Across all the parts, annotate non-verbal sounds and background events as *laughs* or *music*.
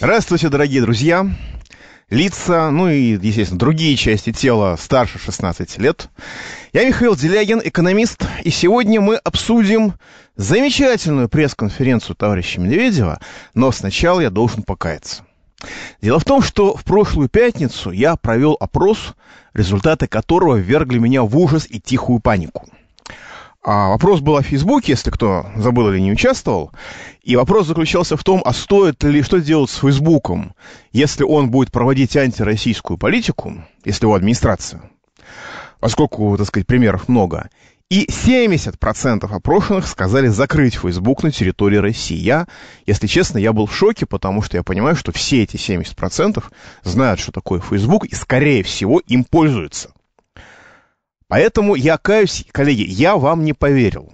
Здравствуйте, дорогие друзья! Лица, ну и, естественно, другие части тела старше 16 лет. Я Михаил Делягин, экономист, и сегодня мы обсудим замечательную пресс-конференцию товарища Медведева, но сначала я должен покаяться. Дело в том, что в прошлую пятницу я провел опрос, результаты которого ввергли меня в ужас и тихую панику – а вопрос был о Фейсбуке, если кто забыл или не участвовал. И вопрос заключался в том, а стоит ли что делать с Фейсбуком, если он будет проводить антироссийскую политику, если его администрация, поскольку, так сказать, примеров много. И 70% опрошенных сказали закрыть Facebook на территории России. Я, если честно, я был в шоке, потому что я понимаю, что все эти 70% знают, что такое Facebook, и, скорее всего, им пользуются. Поэтому я каюсь, коллеги, я вам не поверил.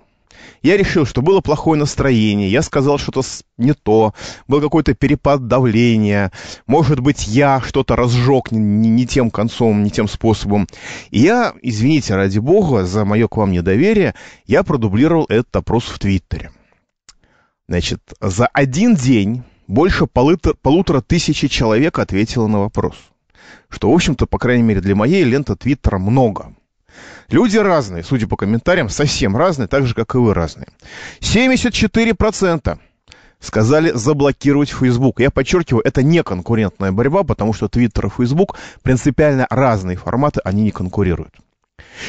Я решил, что было плохое настроение, я сказал что-то не то, был какой-то перепад давления, может быть, я что-то разжег не, не, не тем концом, не тем способом. И я, извините, ради бога, за мое к вам недоверие, я продублировал этот опрос в Твиттере. Значит, за один день больше полутора, полутора тысячи человек ответило на вопрос. Что, в общем-то, по крайней мере, для моей ленты Твиттера много – Люди разные, судя по комментариям, совсем разные, так же, как и вы разные. 74% сказали заблокировать Facebook. Я подчеркиваю, это не конкурентная борьба, потому что Twitter и Facebook принципиально разные форматы, они не конкурируют.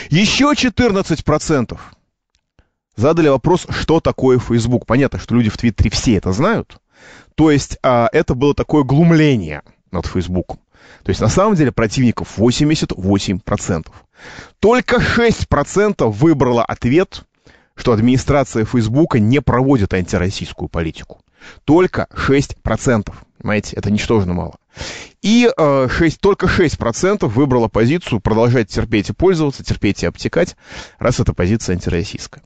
Еще 14% задали вопрос, что такое Facebook. Понятно, что люди в Твиттере все это знают. То есть а, это было такое глумление над Фейсбуком. То есть на самом деле противников 88%. Только 6% выбрало ответ, что администрация Фейсбука не проводит антироссийскую политику. Только 6%. Понимаете, это ничтожно мало. И э, 6, только 6% выбрало позицию продолжать терпеть и пользоваться, терпеть и обтекать, раз это позиция антироссийская.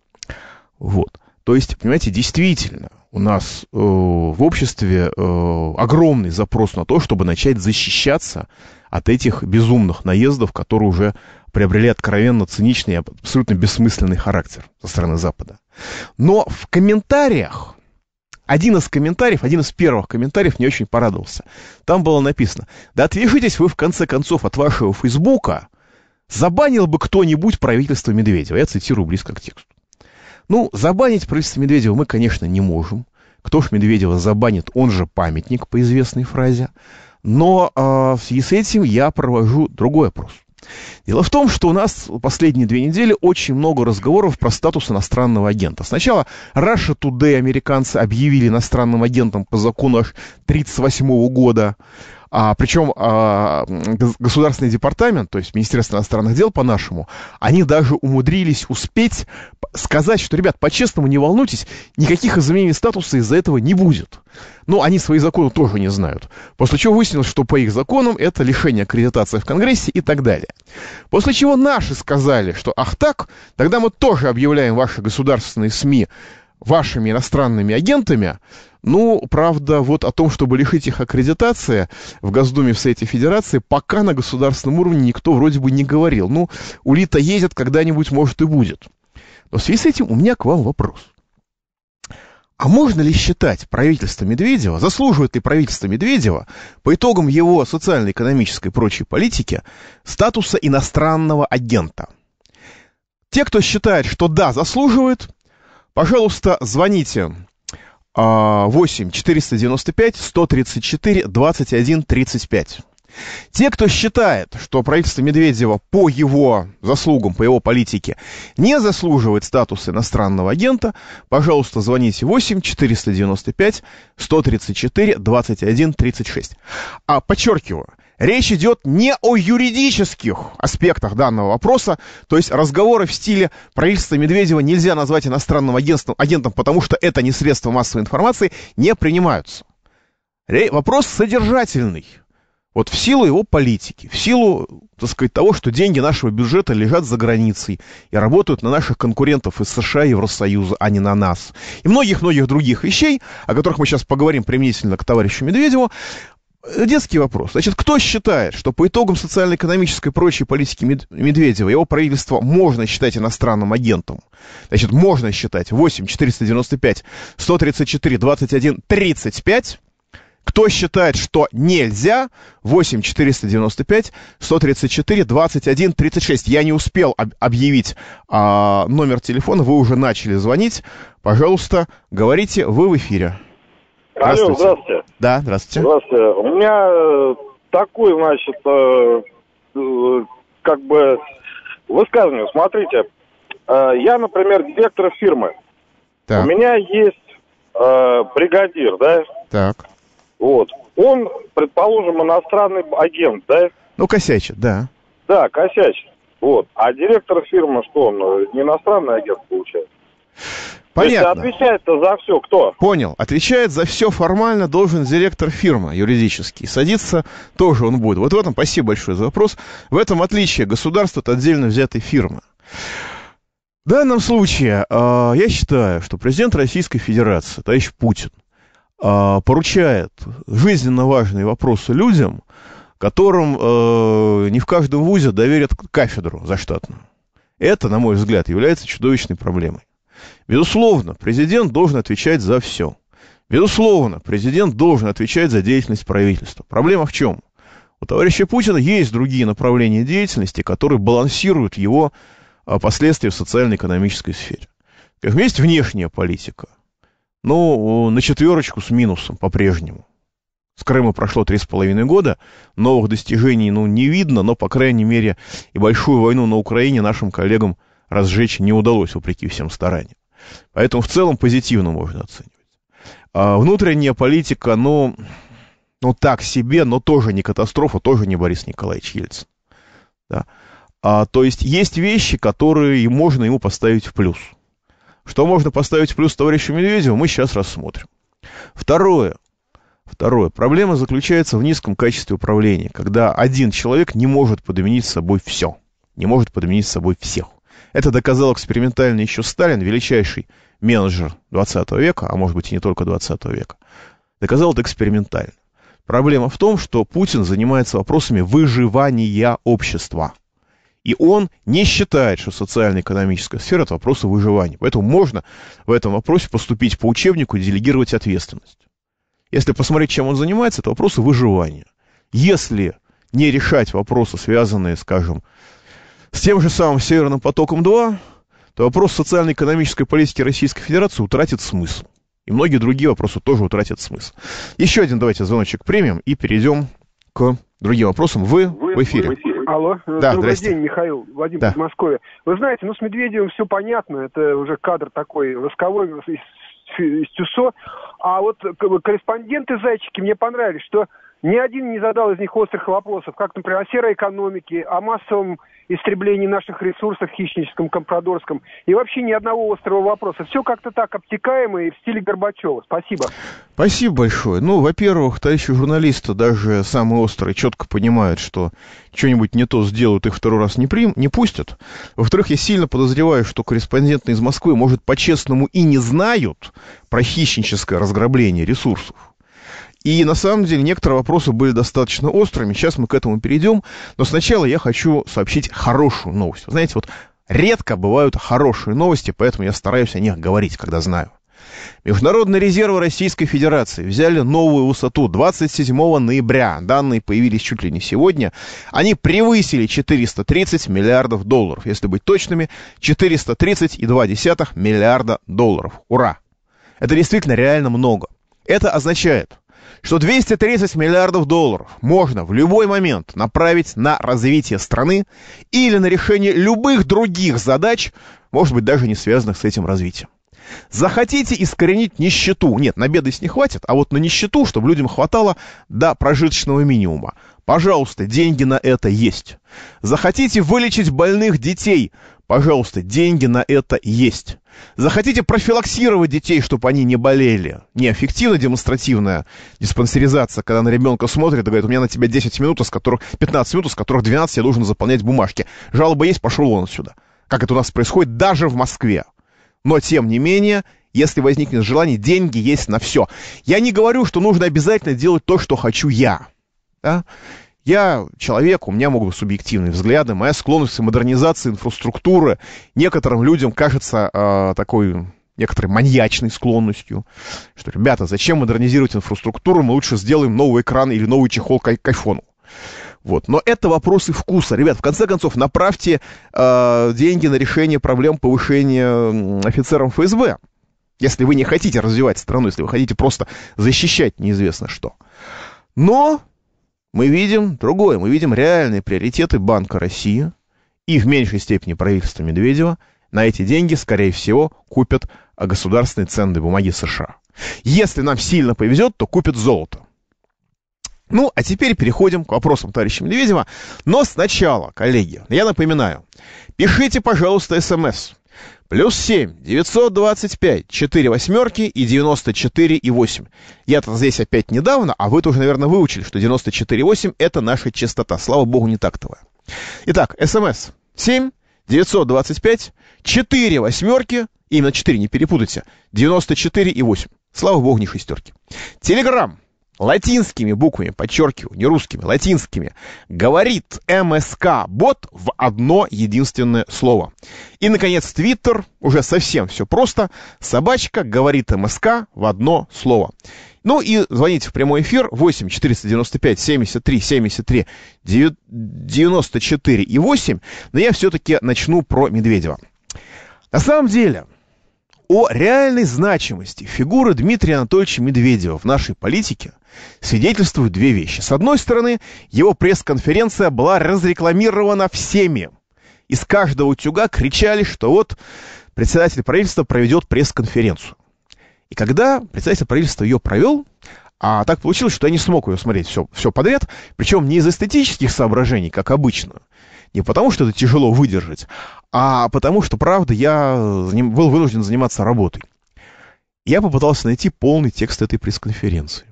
Вот. То есть, понимаете, действительно, у нас э, в обществе э, огромный запрос на то, чтобы начать защищаться от этих безумных наездов, которые уже приобрели откровенно циничный и абсолютно бессмысленный характер со стороны Запада. Но в комментариях, один из комментариев, один из первых комментариев мне очень порадовался. Там было написано, да отвяжитесь вы в конце концов от вашего Фейсбука, забанил бы кто-нибудь правительство Медведева. Я цитирую близко к тексту. Ну, забанить правительство Медведева мы, конечно, не можем. Кто ж Медведева забанит, он же памятник, по известной фразе. Но э, в связи с этим я провожу другой опрос. Дело в том, что у нас последние две недели очень много разговоров про статус иностранного агента. Сначала Russia Today американцы объявили иностранным агентом по закону аж 1938 года. А, причем а, Государственный департамент, то есть Министерство иностранных дел по-нашему, они даже умудрились успеть сказать, что, ребят, по-честному не волнуйтесь, никаких изменений статуса из-за этого не будет. Но они свои законы тоже не знают. После чего выяснилось, что по их законам это лишение аккредитации в Конгрессе и так далее. После чего наши сказали, что ах так, тогда мы тоже объявляем ваши государственные СМИ вашими иностранными агентами. Ну, правда, вот о том, чтобы лишить их аккредитации в Госдуме в Совете Федерации, пока на государственном уровне никто вроде бы не говорил. Ну, улита ездит, когда-нибудь, может, и будет. Но в связи с этим у меня к вам вопрос. А можно ли считать правительство Медведева, заслуживает ли правительство Медведева по итогам его социально-экономической и прочей политики статуса иностранного агента? Те, кто считает, что да, заслуживает, Пожалуйста, звоните. 8 495 134 21 35. Те, кто считает, что правительство Медведева по его заслугам, по его политике не заслуживает статус иностранного агента, пожалуйста, звоните 8 495 134 21 36. А подчеркиваю, Речь идет не о юридических аспектах данного вопроса, то есть разговоры в стиле правительства Медведева нельзя назвать иностранным агентством, агентом, потому что это не средство массовой информации, не принимаются. Вопрос содержательный. Вот в силу его политики, в силу, так сказать, того, что деньги нашего бюджета лежат за границей и работают на наших конкурентов из США и Евросоюза, а не на нас. И многих-многих других вещей, о которых мы сейчас поговорим применительно к товарищу Медведеву, э, Детский вопрос. Значит, кто считает, что по итогам социально-экономической и прочей политики Медведева его правительство можно считать иностранным агентом? Значит, можно считать 8 495 134 21 35 кто считает, что нельзя, 8 495 134 21 36. Я не успел об- объявить а, номер телефона, вы уже начали звонить. Пожалуйста, говорите, вы в эфире. Здравствуйте. Алло, здравствуйте. Да, здравствуйте. Здравствуйте. У меня э, такой, значит, э, э, как бы высказывание. Смотрите, э, я, например, директор фирмы. Так. У меня есть э, бригадир, да? Так. Вот. Он, предположим, иностранный агент, да? Ну, косячит, да. Да, косячит. Вот. А директор фирмы, что он, не иностранный агент получается? Понятно. отвечает-то за все кто? Понял. Отвечает за все формально должен директор фирмы юридический. Садиться тоже он будет. Вот в этом, спасибо большое за вопрос, в этом отличие государства от отдельно взятой фирмы. В данном случае э, я считаю, что президент Российской Федерации, товарищ Путин, а, поручает жизненно важные вопросы людям, которым э, не в каждом вузе доверят кафедру заштатную. Это, на мой взгляд, является чудовищной проблемой. Безусловно, президент должен отвечать за все. Безусловно, президент должен отвечать за деятельность правительства. Проблема в чем? У товарища Путина есть другие направления деятельности, которые балансируют его а, последствия в социально-экономической сфере. Как есть внешняя политика – ну, на четверочку с минусом по-прежнему. С Крыма прошло три с половиной года, новых достижений, ну, не видно, но, по крайней мере, и большую войну на Украине нашим коллегам разжечь не удалось, вопреки всем стараниям. Поэтому в целом позитивно можно оценивать. А внутренняя политика, ну, ну, так себе, но тоже не катастрофа, тоже не Борис Николаевич Ельцин. Да. А, то есть есть вещи, которые можно ему поставить в плюс – что можно поставить плюс товарищу Медведеву, мы сейчас рассмотрим. Второе. Второе. Проблема заключается в низком качестве управления, когда один человек не может подменить собой все. Не может подменить собой всех. Это доказал экспериментально еще Сталин, величайший менеджер 20 века, а может быть и не только 20 века. Доказал это экспериментально. Проблема в том, что Путин занимается вопросами выживания общества – и он не считает, что социально-экономическая сфера – это вопрос выживания. Поэтому можно в этом вопросе поступить по учебнику и делегировать ответственность. Если посмотреть, чем он занимается, это вопросы выживания. Если не решать вопросы, связанные, скажем, с тем же самым Северным потоком-2, то вопрос социально-экономической политики Российской Федерации утратит смысл. И многие другие вопросы тоже утратят смысл. Еще один давайте звоночек премиум и перейдем к другим вопросам. Вы, Вы в эфире. В эфире. Алло, э, да, добрый здрасте. день, Михаил, Вадим да. из Москвы. Вы знаете, ну с Медведевым все понятно, это уже кадр такой восковой из, из Тюсо. А вот корреспонденты «Зайчики» мне понравились, что ни один не задал из них острых вопросов, как, например, о серой экономике, о массовом истреблении наших ресурсов хищническом, компрадорском. И вообще ни одного острого вопроса. Все как-то так обтекаемо и в стиле Горбачева. Спасибо. Спасибо большое. Ну, во-первых, товарищи журналисты, даже самые острые, четко понимают, что что-нибудь не то сделают, их второй раз не, прим, не пустят. Во-вторых, я сильно подозреваю, что корреспонденты из Москвы, может, по-честному и не знают про хищническое разграбление ресурсов. И на самом деле некоторые вопросы были достаточно острыми. Сейчас мы к этому перейдем. Но сначала я хочу сообщить хорошую новость. знаете, вот редко бывают хорошие новости, поэтому я стараюсь о них говорить, когда знаю. Международные резервы Российской Федерации взяли новую высоту 27 ноября. Данные появились чуть ли не сегодня. Они превысили 430 миллиардов долларов. Если быть точными, 430,2 миллиарда долларов. Ура! Это действительно реально много. Это означает, что 230 миллиардов долларов можно в любой момент направить на развитие страны или на решение любых других задач, может быть, даже не связанных с этим развитием. Захотите искоренить нищету. Нет, на бедность не хватит, а вот на нищету, чтобы людям хватало до прожиточного минимума. Пожалуйста, деньги на это есть. Захотите вылечить больных детей. Пожалуйста, деньги на это есть. Захотите профилаксировать детей, чтобы они не болели. Не, эффективно демонстративная диспансеризация, когда на ребенка смотрит и говорит, у меня на тебя 10 минут, из которых 15 минут, из которых 12 я должен заполнять бумажки. Жалоба есть, пошел он отсюда. Как это у нас происходит даже в Москве. Но, тем не менее, если возникнет желание, деньги есть на все. Я не говорю, что нужно обязательно делать то, что хочу я. Да? Я человек, у меня могут быть субъективные взгляды, моя склонность к модернизации инфраструктуры некоторым людям кажется э, такой некоторой маньячной склонностью, что, ребята, зачем модернизировать инфраструктуру, мы лучше сделаем новый экран или новый чехол к, к айфону. Вот. Но это вопросы вкуса. Ребят, в конце концов, направьте э, деньги на решение проблем повышения офицерам ФСБ. Если вы не хотите развивать страну, если вы хотите просто защищать неизвестно что. Но мы видим другое, мы видим реальные приоритеты Банка России и в меньшей степени правительства Медведева. На эти деньги, скорее всего, купят государственные ценные бумаги США. Если нам сильно повезет, то купят золото. Ну, а теперь переходим к вопросам товарища Медведева. Но сначала, коллеги, я напоминаю, пишите, пожалуйста, смс Плюс 7, 925, 4 восьмерки и 94 и 8. Я-то здесь опять недавно, а вы тоже, наверное, выучили, что 94 и 8 — это наша частота. Слава богу, не тактовая. Итак, смс 7, 925, 4 восьмерки, именно 4, не перепутайте, 94 и 8. Слава богу, не шестерки. Телеграмм латинскими буквами, подчеркиваю, не русскими, латинскими, говорит МСК-бот в одно единственное слово. И, наконец, Твиттер, уже совсем все просто, собачка говорит МСК в одно слово. Ну и звоните в прямой эфир 8 495 73 73 94 и 8, но я все-таки начну про Медведева. На самом деле, о реальной значимости фигуры Дмитрия Анатольевича Медведева в нашей политике свидетельствуют две вещи. С одной стороны, его пресс-конференция была разрекламирована всеми. Из каждого утюга кричали, что вот председатель правительства проведет пресс-конференцию. И когда председатель правительства ее провел, а так получилось, что я не смог ее смотреть все, все подряд, причем не из эстетических соображений, как обычно, не потому, что это тяжело выдержать, а потому, что, правда, я был вынужден заниматься работой. Я попытался найти полный текст этой пресс-конференции.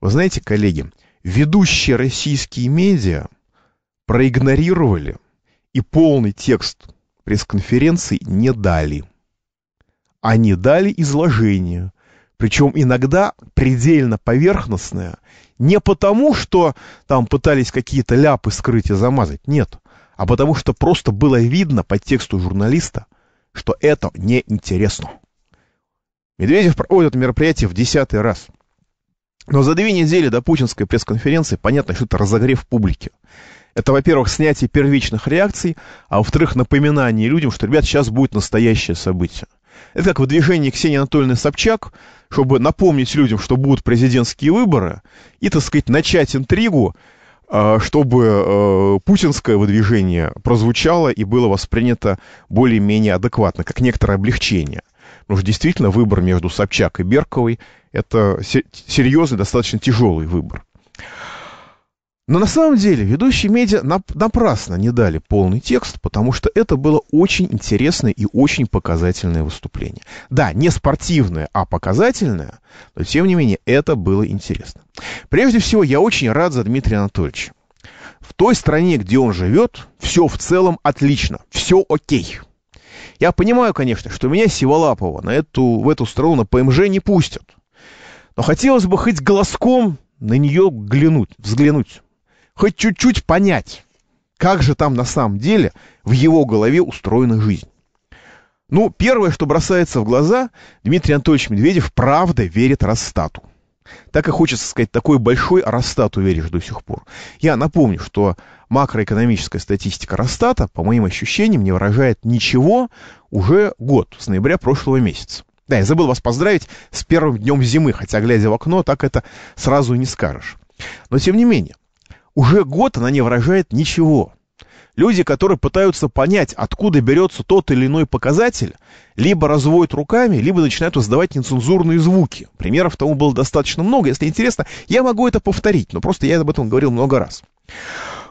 Вы знаете, коллеги, ведущие российские медиа проигнорировали и полный текст пресс-конференции не дали. Они дали изложение, причем иногда предельно поверхностное – не потому, что там пытались какие-то ляпы скрыть и замазать, нет. А потому что просто было видно по тексту журналиста, что это неинтересно. Медведев проводит это мероприятие в десятый раз. Но за две недели до путинской пресс-конференции понятно, что это разогрев публики. Это, во-первых, снятие первичных реакций, а во-вторых, напоминание людям, что, ребят, сейчас будет настоящее событие. Это как выдвижение Ксении Анатольевны Собчак, чтобы напомнить людям, что будут президентские выборы, и, так сказать, начать интригу, а, чтобы э, путинское выдвижение прозвучало и было воспринято более-менее адекватно, как некоторое облегчение. Потому что действительно выбор между Собчак и Берковой – это серьезный, достаточно тяжелый выбор. Но на самом деле ведущие медиа напрасно не дали полный текст, потому что это было очень интересное и очень показательное выступление. Да, не спортивное, а показательное, но тем не менее это было интересно. Прежде всего, я очень рад за Дмитрия Анатольевича. В той стране, где он живет, все в целом отлично, все окей. Я понимаю, конечно, что меня Сиволапова на эту, в эту страну на ПМЖ не пустят. Но хотелось бы хоть глазком на нее глянуть, взглянуть хоть чуть-чуть понять, как же там на самом деле в его голове устроена жизнь. Ну, первое, что бросается в глаза, Дмитрий Анатольевич Медведев правда верит Росстату. Так и хочется сказать, такой большой Росстату веришь до сих пор. Я напомню, что макроэкономическая статистика Росстата, по моим ощущениям, не выражает ничего уже год, с ноября прошлого месяца. Да, я забыл вас поздравить с первым днем зимы, хотя, глядя в окно, так это сразу и не скажешь. Но, тем не менее, уже год она не выражает ничего. Люди, которые пытаются понять, откуда берется тот или иной показатель, либо разводят руками, либо начинают издавать нецензурные звуки. Примеров тому было достаточно много. Если интересно, я могу это повторить, но просто я об этом говорил много раз.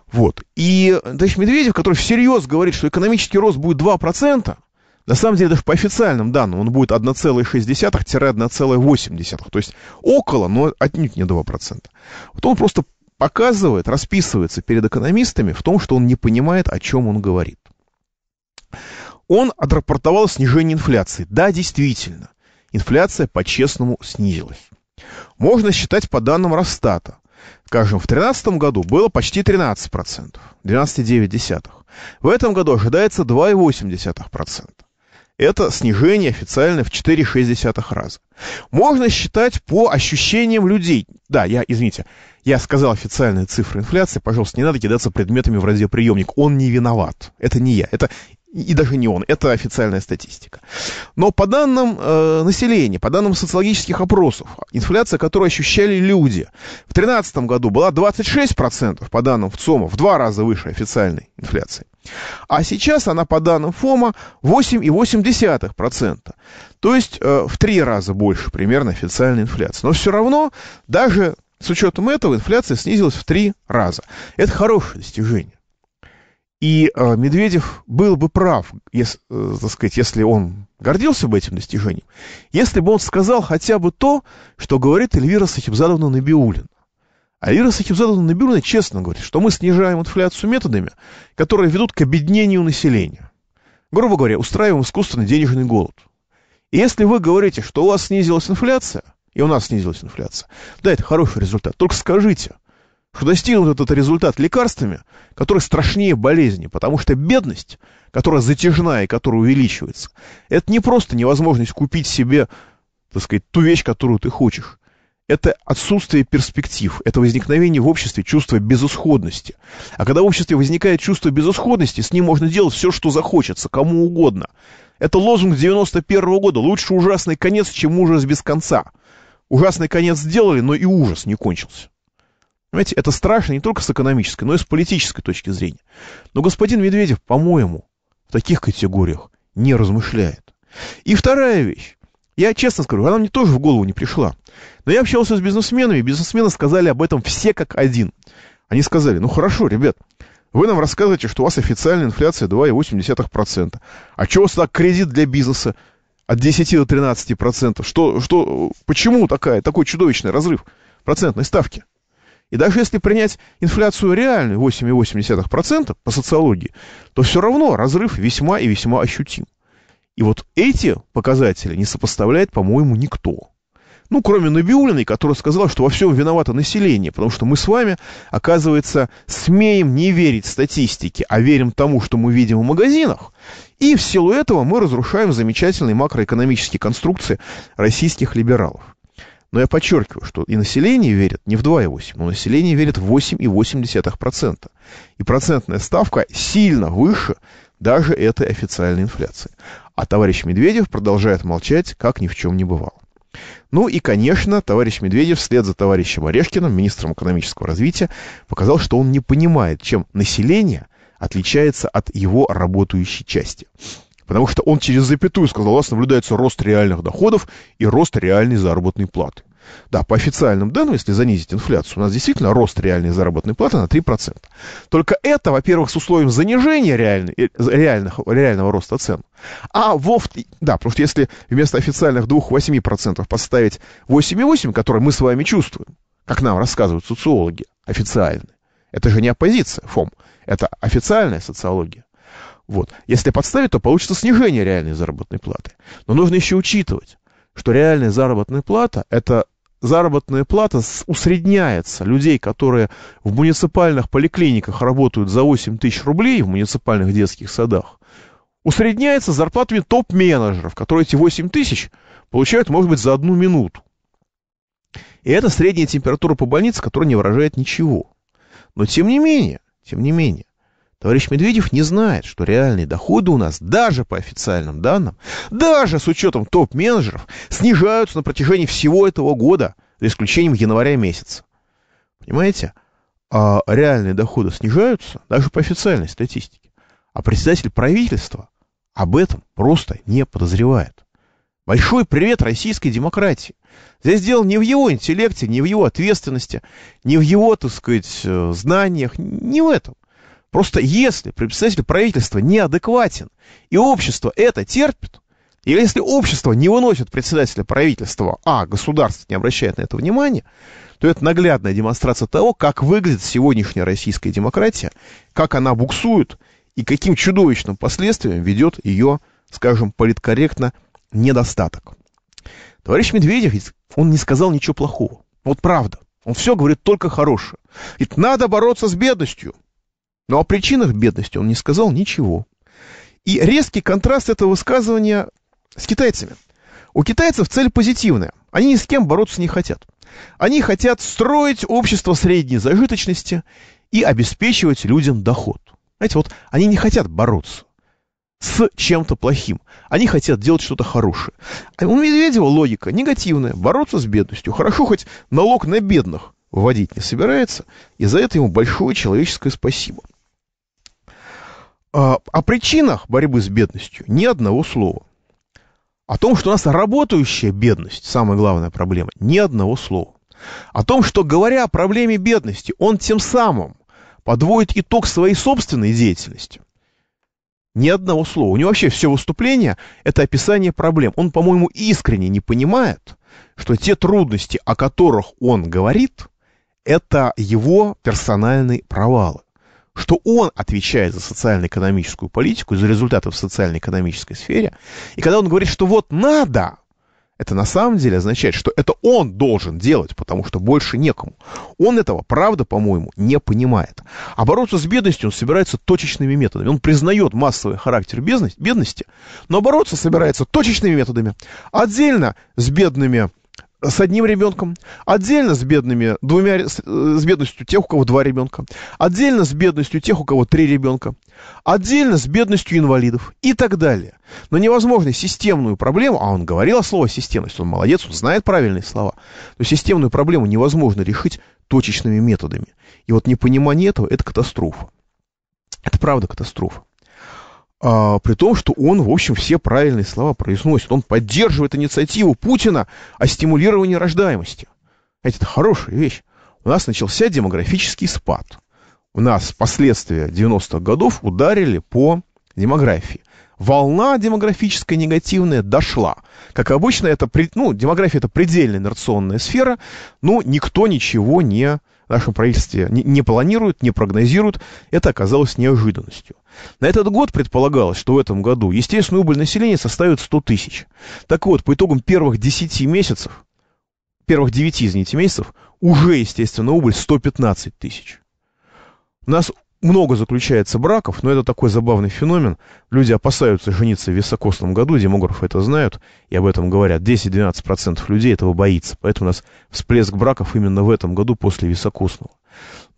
Вот. И товарищ Медведев, который всерьез говорит, что экономический рост будет 2%, на самом деле, даже по официальным данным, он будет 1,6-1,8. То есть около, но отнюдь не 2%. Вот он просто показывает, расписывается перед экономистами в том, что он не понимает, о чем он говорит. Он отрапортовал снижение инфляции. Да, действительно, инфляция по-честному снизилась. Можно считать по данным Росстата. Скажем, в 2013 году было почти 13%, 12,9%. В этом году ожидается 2,8%. Это снижение официально в 4,6 раза. Можно считать по ощущениям людей. Да, я, извините, я сказал официальные цифры инфляции. Пожалуйста, не надо кидаться предметами в радиоприемник. Он не виноват. Это не я. Это и даже не он, это официальная статистика. Но по данным э, населения, по данным социологических опросов, инфляция, которую ощущали люди, в 2013 году была 26%, по данным ВЦОМа, в два раза выше официальной инфляции. А сейчас она, по данным ФОМа, 8,8%. То есть э, в три раза больше примерно официальной инфляции. Но все равно даже с учетом этого инфляция снизилась в три раза. Это хорошее достижение. И э, Медведев был бы прав, если, э, так сказать, если он гордился бы этим достижением, если бы он сказал хотя бы то, что говорит Эльвира Сахибзадовна Набиулина. А Эльвира Сахибзадовна Набиулина честно говорит, что мы снижаем инфляцию методами, которые ведут к обеднению населения. Грубо говоря, устраиваем искусственный денежный голод. И если вы говорите, что у вас снизилась инфляция – и у нас снизилась инфляция. Да, это хороший результат. Только скажите, что достигнут этот результат лекарствами, которые страшнее болезни, потому что бедность, которая затяжная и которая увеличивается, это не просто невозможность купить себе, так сказать, ту вещь, которую ты хочешь. Это отсутствие перспектив, это возникновение в обществе чувства безысходности. А когда в обществе возникает чувство безысходности, с ним можно делать все, что захочется, кому угодно. Это лозунг 91 -го года «Лучше ужасный конец, чем ужас без конца» ужасный конец сделали, но и ужас не кончился. Понимаете, это страшно не только с экономической, но и с политической точки зрения. Но господин Медведев, по-моему, в таких категориях не размышляет. И вторая вещь. Я честно скажу, она мне тоже в голову не пришла. Но я общался с бизнесменами, и бизнесмены сказали об этом все как один. Они сказали, ну хорошо, ребят, вы нам рассказываете, что у вас официальная инфляция 2,8%. А чего у вас так кредит для бизнеса от 10 до 13 процентов. Что, что, почему такая, такой чудовищный разрыв процентной ставки? И даже если принять инфляцию реальную 8,8% по социологии, то все равно разрыв весьма и весьма ощутим. И вот эти показатели не сопоставляет, по-моему, никто. Ну, кроме Набиулиной, которая сказала, что во всем виновато население, потому что мы с вами, оказывается, смеем не верить статистике, а верим тому, что мы видим в магазинах. И в силу этого мы разрушаем замечательные макроэкономические конструкции российских либералов. Но я подчеркиваю, что и население верит не в 2,8, но население верит в 8,8%. И процентная ставка сильно выше даже этой официальной инфляции. А товарищ Медведев продолжает молчать, как ни в чем не бывало. Ну и, конечно, товарищ Медведев вслед за товарищем Орешкиным, министром экономического развития, показал, что он не понимает, чем население отличается от его работающей части. Потому что он через запятую сказал, у нас наблюдается рост реальных доходов и рост реальной заработной платы. Да, по официальным данным, если занизить инфляцию, у нас действительно рост реальной заработной платы на 3%. Только это, во-первых, с условием занижения реальных, э, реальных, реального роста цен. А вов да, потому что если вместо официальных 2-8% поставить 8,8, которые мы с вами чувствуем, как нам рассказывают социологи официальные это же не оппозиция, ФОМ, это официальная социология. Вот. Если подставить, то получится снижение реальной заработной платы. Но нужно еще учитывать, что реальная заработная плата – это заработная плата усредняется. Людей, которые в муниципальных поликлиниках работают за 8 тысяч рублей в муниципальных детских садах, усредняется с зарплатами топ-менеджеров, которые эти 8 тысяч получают, может быть, за одну минуту. И это средняя температура по больнице, которая не выражает ничего. Но тем не менее, тем не менее, Товарищ Медведев не знает, что реальные доходы у нас даже по официальным данным, даже с учетом топ-менеджеров, снижаются на протяжении всего этого года, за исключением января месяца. Понимаете? А реальные доходы снижаются даже по официальной статистике. А председатель правительства об этом просто не подозревает. Большой привет российской демократии. Здесь дело не в его интеллекте, не в его ответственности, не в его, так сказать, э, знаниях, не в этом. Просто если представитель правительства неадекватен, и общество это терпит, и если общество не выносит председателя правительства, а государство не обращает на это внимания, то это наглядная демонстрация того, как выглядит сегодняшняя российская демократия, как она буксует и каким чудовищным последствиям ведет ее, скажем, политкорректно недостаток. Товарищ Медведев, он не сказал ничего плохого. Вот правда. Он все говорит только хорошее. Ведь надо бороться с бедностью. Но о причинах бедности он не сказал ничего. И резкий контраст этого высказывания с китайцами. У китайцев цель позитивная. Они ни с кем бороться не хотят. Они хотят строить общество средней зажиточности и обеспечивать людям доход. Знаете, вот они не хотят бороться с чем-то плохим. Они хотят делать что-то хорошее. А у Медведева логика негативная. Бороться с бедностью. Хорошо хоть налог на бедных вводить не собирается, и за это ему большое человеческое спасибо. А, о причинах борьбы с бедностью ни одного слова. О том, что у нас работающая бедность, самая главная проблема, ни одного слова. О том, что говоря о проблеме бедности, он тем самым подводит итог своей собственной деятельности. Ни одного слова. У него вообще все выступление – это описание проблем. Он, по-моему, искренне не понимает, что те трудности, о которых он говорит, это его персональный провал. Что он отвечает за социально-экономическую политику за результаты в социально-экономической сфере. И когда он говорит, что вот надо, это на самом деле означает, что это он должен делать, потому что больше некому. Он этого, правда, по-моему, не понимает. А бороться с бедностью он собирается точечными методами. Он признает массовый характер бедности, но бороться собирается точечными методами. Отдельно с бедными с одним ребенком, отдельно с бедными двумя, с, э, с бедностью тех, у кого два ребенка, отдельно с бедностью тех, у кого три ребенка, отдельно с бедностью инвалидов и так далее. Но невозможно системную проблему, а он говорил о слове системность, он молодец, он знает правильные слова, но системную проблему невозможно решить точечными методами. И вот непонимание этого – это катастрофа. Это правда катастрофа. А, при том, что он, в общем, все правильные слова произносит. Он поддерживает инициативу Путина о стимулировании рождаемости. Это хорошая вещь. У нас начался демографический спад. У нас последствия 90-х годов ударили по демографии. Волна демографическая негативная дошла. Как обычно, это, ну, демография – это предельная инерционная сфера, но ну, никто ничего не наше правительство не, не планирует, не прогнозирует, это оказалось неожиданностью. На этот год предполагалось, что в этом году естественный убыль населения составит 100 тысяч. Так вот, по итогам первых 10 месяцев, первых 9, извините, месяцев, уже, естественно, убыль 115 тысяч. У нас много заключается браков, но это такой забавный феномен. Люди опасаются жениться в високосном году, демографы это знают, и об этом говорят. 10-12% людей этого боится. Поэтому у нас всплеск браков именно в этом году после високосного.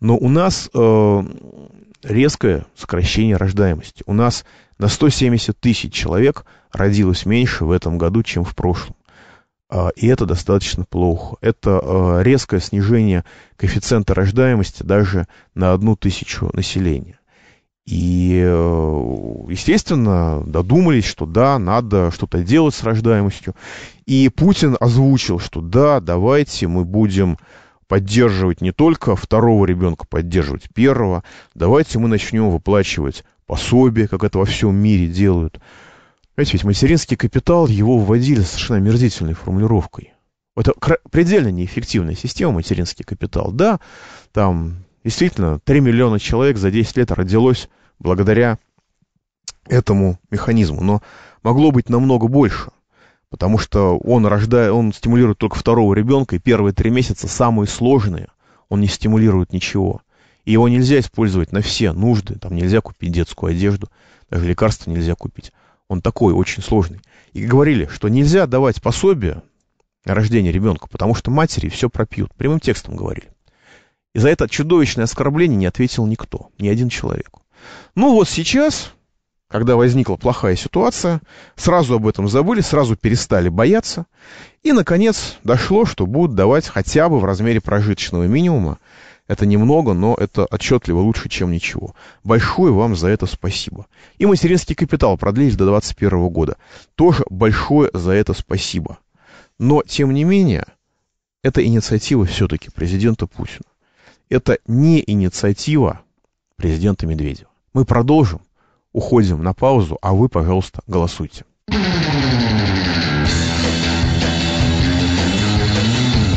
Но у нас э, резкое сокращение рождаемости. У нас на 170 тысяч человек родилось меньше в этом году, чем в прошлом. А, и это достаточно плохо. Это а, резкое снижение коэффициента рождаемости даже на одну тысячу населения. И, э, естественно, додумались, что да, надо что-то делать с рождаемостью. И Путин озвучил, что да, давайте мы будем поддерживать не только второго ребенка, поддерживать первого. Давайте мы начнем выплачивать пособие, как это во всем мире делают. Понимаете, ведь материнский капитал его вводили совершенно мерзительной формулировкой. Это предельно неэффективная система, материнский капитал. Да, там действительно 3 миллиона человек за 10 лет родилось благодаря этому механизму. Но могло быть намного больше, потому что он, рождает, он стимулирует только второго ребенка, и первые три месяца самые сложные, он не стимулирует ничего. И его нельзя использовать на все нужды, там нельзя купить детскую одежду, даже лекарства нельзя купить он такой очень сложный. И говорили, что нельзя давать пособие на рождение ребенка, потому что матери все пропьют. Прямым текстом говорили. И за это чудовищное оскорбление не ответил никто, ни один человек. Ну вот сейчас, когда возникла плохая ситуация, сразу об этом забыли, сразу перестали бояться. И, наконец, дошло, что будут давать хотя бы в размере прожиточного минимума это немного, но это отчетливо лучше, чем ничего. Большое вам за это спасибо. И материнский капитал продлились до 2021 года. Тоже большое за это спасибо. Но, тем не менее, это инициатива все-таки президента Путина. Это не инициатива президента Медведева. Мы продолжим, уходим на паузу, а вы, пожалуйста, голосуйте.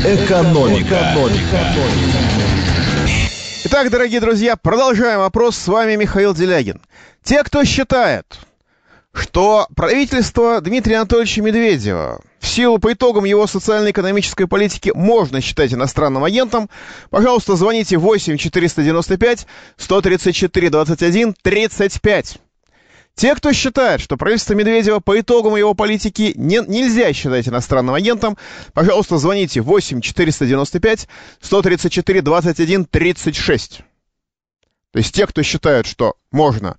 Экономика. Экономика. Итак, дорогие друзья, продолжаем опрос. С вами Михаил Делягин. Те, кто считает, что правительство Дмитрия Анатольевича Медведева в силу по итогам его социально-экономической политики можно считать иностранным агентом, пожалуйста, звоните 8 495 134 21 35. Те, кто считает, что правительство Медведева по итогам его политики не, нельзя считать иностранным агентом, пожалуйста, звоните 8 495 134 21 36. То есть те, кто считает, что можно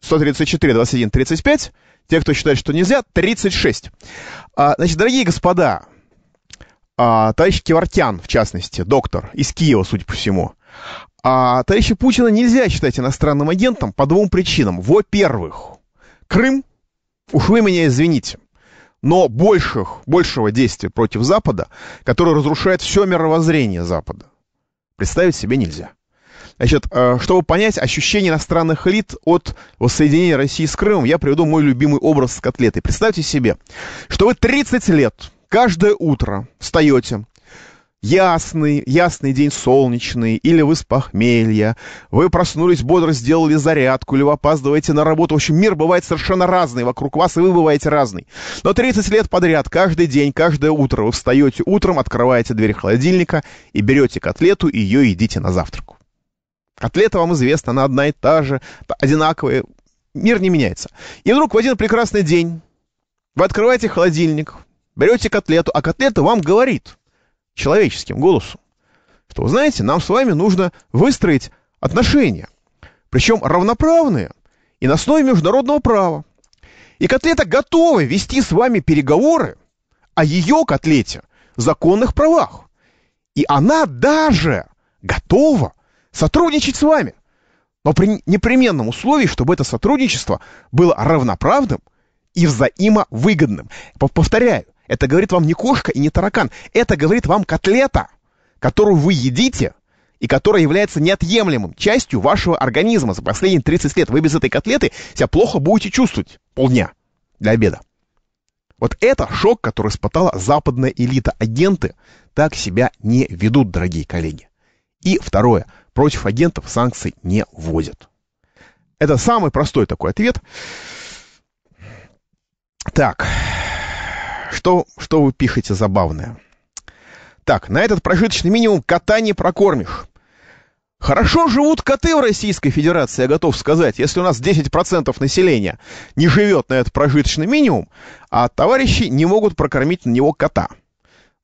134 21 35, те, кто считает, что нельзя, 36. А, значит, дорогие господа, а, товарищ Кивартян, в частности, доктор из Киева, судя по всему, а товарища Путина нельзя считать иностранным агентом по двум причинам. Во-первых, Крым, уж вы меня извините, но больших, большего действия против Запада, который разрушает все мировоззрение Запада, представить себе нельзя. Значит, э, чтобы понять ощущение иностранных элит от воссоединения России с Крымом, я приведу мой любимый образ с котлетой. Представьте себе, что вы 30 лет каждое утро встаете, ясный, ясный день солнечный, или вы с похмелья, вы проснулись бодро, сделали зарядку, или вы опаздываете на работу. В общем, мир бывает совершенно разный вокруг вас, и вы бываете разный. Но 30 лет подряд, каждый день, каждое утро вы встаете утром, открываете дверь холодильника и берете котлету, и ее едите на завтрак. Котлета вам известна, она одна и та же, одинаковая, мир не меняется. И вдруг в один прекрасный день вы открываете холодильник, берете котлету, а котлета вам говорит – человеческим голосом, что, знаете, нам с вами нужно выстроить отношения, причем равноправные и на основе международного права. И котлета готова вести с вами переговоры о ее котлете, законных правах. И она даже готова сотрудничать с вами, но при непременном условии, чтобы это сотрудничество было равноправным и взаимовыгодным. Повторяю, это говорит вам не кошка и не таракан. Это говорит вам котлета, которую вы едите и которая является неотъемлемым частью вашего организма. За последние 30 лет вы без этой котлеты себя плохо будете чувствовать полдня для обеда. Вот это шок, который испытала западная элита. Агенты так себя не ведут, дорогие коллеги. И второе. Против агентов санкций не вводят. Это самый простой такой ответ. Так, что, что вы пихаете забавное? Так, на этот прожиточный минимум кота не прокормишь. Хорошо живут коты в Российской Федерации, я готов сказать, если у нас 10% населения не живет на этот прожиточный минимум, а товарищи не могут прокормить на него кота.